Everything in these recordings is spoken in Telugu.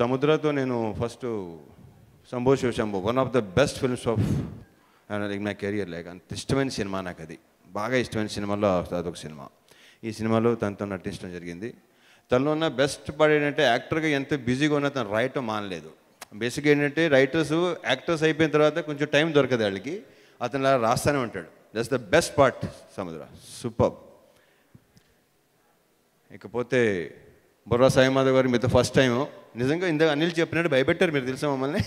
సముద్రతో నేను first Shambho Shiva Shambho one of the best films of like నా కెరియర్ లైక్ అంత ఇష్టమైన సినిమా నాకు అది బాగా ఇష్టమైన సినిమాలో అదొక సినిమా ఈ సినిమాలో తనతో నటించడం జరిగింది తనలో ఉన్న బెస్ట్ పాడు ఏంటంటే యాక్టర్గా ఎంత బిజీగా ఉన్నా తను రాయటం మానలేదు బేసిక్గా ఏంటంటే రైటర్స్ యాక్టర్స్ అయిపోయిన తర్వాత కొంచెం టైం దొరకదు వాళ్ళకి అతను అలా రాస్తానే ఉంటాడు that's the best part Samudra super ఇకపోతే బుర్రా సాయి మాధవ్ గారు మీతో ఫస్ట్ టైము నిజంగా ఇందాక అనిల్ చెప్పినట్టు భయపెట్టారు మీరు తెలుసా మమ్మల్ని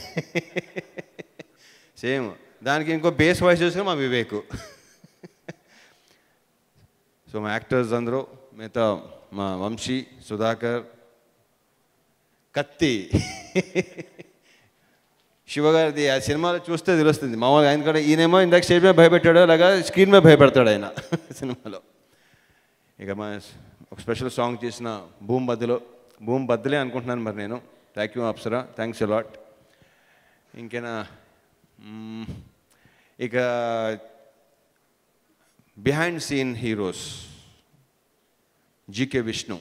సేమ్ దానికి ఇంకో బేస్ వాయిస్ చూసిన మా వివేక్ సో మా యాక్టర్స్ అందరూ మిగతా మా వంశీ సుధాకర్ కత్తి శివగారిది ఆ సినిమాలో చూస్తే తెలుస్తుంది మామూలుగా ఆయన కూడా ఈయనేమో ఇందాక స్టేజ్ మీద భయపెట్టాడు అలాగా స్క్రీన్ మీద భయపెడతాడు ఆయన సినిమాలో ఇక మా ఒక స్పెషల్ సాంగ్ చేసిన భూమి మధ్యలో భూమి బద్దలే అనుకుంటున్నాను మరి నేను thank you Apsara thanks a lot ఇంకేనా ఇక behind scene heroes GK Vishnu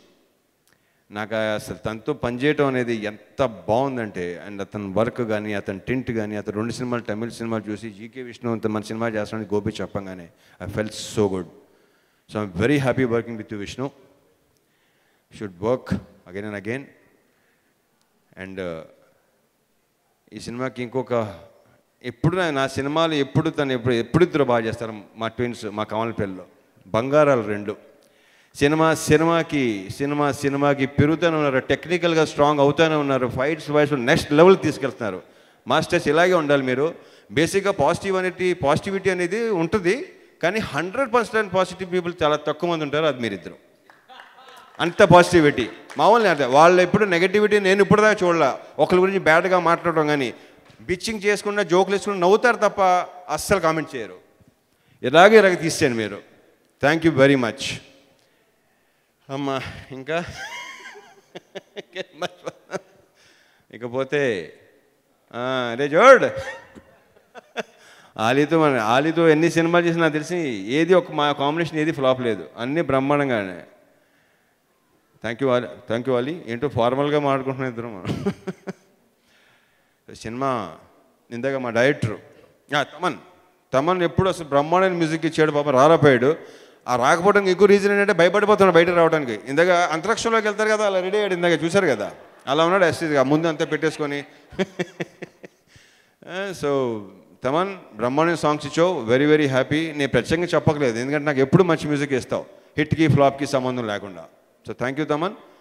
నాకు అసలు తనతో పనిచేయటం అనేది ఎంత బాగుందంటే అండ్ అతని వర్క్ కానీ అతని టింట్ కానీ అతను రెండు సినిమాలు తమిళ సినిమాలు చూసి జీకే విష్ణు అంత మన సినిమా చేస్తానని గోపి చెప్పంగానే I fell so good so I'm very happy working with Vishnu should work again and again and ఈ సినిమాకి ఇంకొక ఎప్పుడు నా సినిమాలు ఎప్పుడు తను ఎప్పుడు ఎప్పుడు ఇద్దరు బాగా చేస్తారు మా ట్విన్స్ మా కమలపల్లిలో బంగారాలు రెండు సినిమా సినిమాకి సినిమా సినిమాకి పెరుగుతూనే ఉన్నారు టెక్నికల్గా స్ట్రాంగ్ అవుతూనే ఉన్నారు ఫైట్స్ వైస్ నెక్స్ట్ లెవెల్ తీసుకెళ్తున్నారు మాస్టర్స్ ఇలాగే ఉండాలి మీరు బేసిక్గా పాజిటివ్ అనేది పాజిటివిటీ అనేది ఉంటుంది కానీ హండ్రెడ్ పర్సెంట్ పాజిటివ్ పీపుల్ చాలా తక్కువ మంది ఉంటారు అది మీరిద్దరు అంత పాజిటివిటీ మామూలు అదే వాళ్ళు ఎప్పుడు నెగటివిటీ నేను ఇప్పుడుదాకా చూడలే ఒకరి గురించి బ్యాడ్గా మాట్లాడడం కానీ బిచ్చింగ్ చేసుకున్న జోకులు వేసుకుని నవ్వుతారు తప్ప అస్సలు కామెంట్ చేయరు ఇలాగే ఇలాగ తీసేయండి మీరు థ్యాంక్ యూ వెరీ మచ్ అమ్మా ఇంకా ఇకపోతే అరే జోడ్ ఆలీతో మన ఆలీతో ఎన్ని సినిమాలు చేసినా తెలిసి ఏది ఒక మా కాంబినేషన్ ఏది ఫ్లాప్ లేదు అన్నీ బ్రహ్మాండంగానే thank you thank you Ali ఏంటో ఫార్మల్గా మాట్లాడుకుంటున్న ఇద్దరు మనం సినిమా ఇందాక మా డైరెక్టర్ తమన్ తమన్ ఎప్పుడు అసలు బ్రహ్మాండ మ్యూజిక్ ఇచ్చాడు పాప రాలపోయాడు ఆ రాకపోవడానికి ఎక్కువ రీజన్ ఏంటంటే భయపడిపోతున్నాడు బయట రావడానికి ఇందాక అంతరిక్షంలోకి వెళ్తారు కదా అలా రెడీ అయ్యాడు ఇందాక చూశారు కదా అలా ఉన్నాడు ఎస్సీగా ముందు అంతా పెట్టేసుకొని సో తమన్ బ్రహ్మాండ సాంగ్స్ ఇచ్చో వెరీ వెరీ హ్యాపీ నేను ప్రత్యేకంగా చెప్పకలేదు ఎందుకంటే నాకు ఎప్పుడు మంచి మ్యూజిక్ ఇస్తావు హిట్కి ఫ్లాప్కి సంబంధం లేకుండా So thank you, Daman.